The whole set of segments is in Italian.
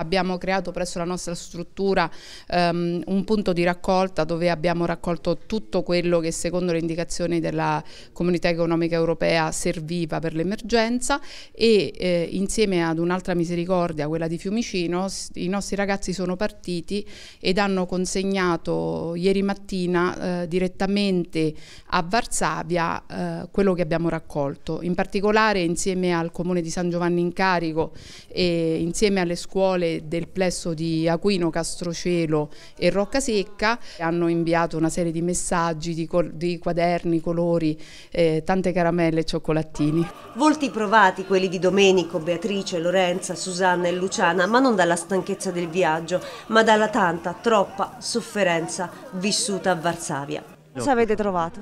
Abbiamo creato presso la nostra struttura um, un punto di raccolta dove abbiamo raccolto tutto quello che secondo le indicazioni della Comunità Economica Europea serviva per l'emergenza e eh, insieme ad un'altra misericordia, quella di Fiumicino, i nostri ragazzi sono partiti ed hanno consegnato ieri mattina eh, direttamente a Varsavia eh, quello che abbiamo raccolto. In particolare insieme al Comune di San Giovanni in Carico e insieme alle scuole direttore del plesso di Aquino, Castrocelo e Roccasecca, hanno inviato una serie di messaggi, di, di quaderni, colori, eh, tante caramelle e cioccolattini. Volti provati quelli di Domenico, Beatrice, Lorenza, Susanna e Luciana, ma non dalla stanchezza del viaggio, ma dalla tanta, troppa sofferenza vissuta a Varsavia. Cosa avete trovato?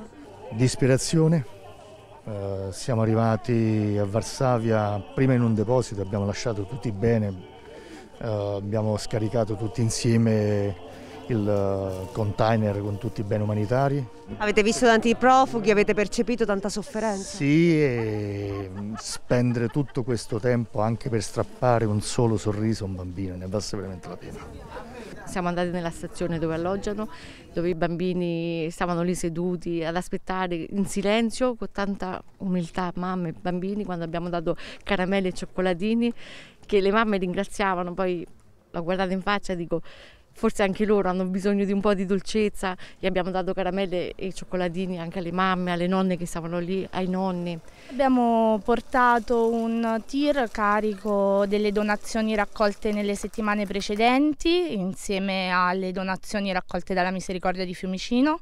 Disperazione. Uh, eh, siamo arrivati a Varsavia prima in un deposito, abbiamo lasciato tutti bene, Uh, abbiamo scaricato tutti insieme il eh, container con tutti i beni umanitari. Avete visto tanti profughi, avete percepito tanta sofferenza? Sì, e spendere tutto questo tempo anche per strappare un solo sorriso a un bambino ne basta veramente la pena. Siamo andati nella stazione dove alloggiano, dove i bambini stavano lì seduti ad aspettare in silenzio, con tanta umiltà, mamme e bambini, quando abbiamo dato caramelle e cioccolatini, che le mamme ringraziavano, poi l'ho guardata in faccia e dico forse anche loro hanno bisogno di un po' di dolcezza, gli abbiamo dato caramelle e cioccolatini anche alle mamme, alle nonne che stavano lì, ai nonni. Abbiamo portato un tir carico delle donazioni raccolte nelle settimane precedenti insieme alle donazioni raccolte dalla Misericordia di Fiumicino.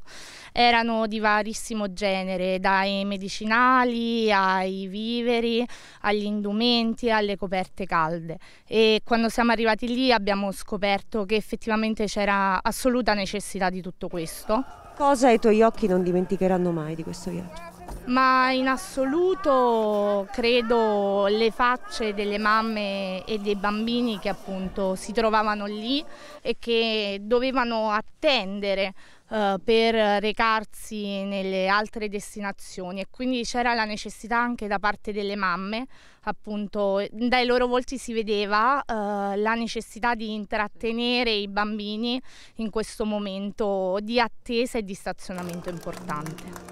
Erano di varissimo genere, dai medicinali ai viveri, agli indumenti, alle coperte calde e quando siamo arrivati lì abbiamo scoperto che effettivamente sicuramente c'era assoluta necessità di tutto questo. Cosa i tuoi occhi non dimenticheranno mai di questo viaggio? ma in assoluto credo le facce delle mamme e dei bambini che appunto si trovavano lì e che dovevano attendere eh, per recarsi nelle altre destinazioni e quindi c'era la necessità anche da parte delle mamme, appunto dai loro volti si vedeva eh, la necessità di intrattenere i bambini in questo momento di attesa e di stazionamento importante.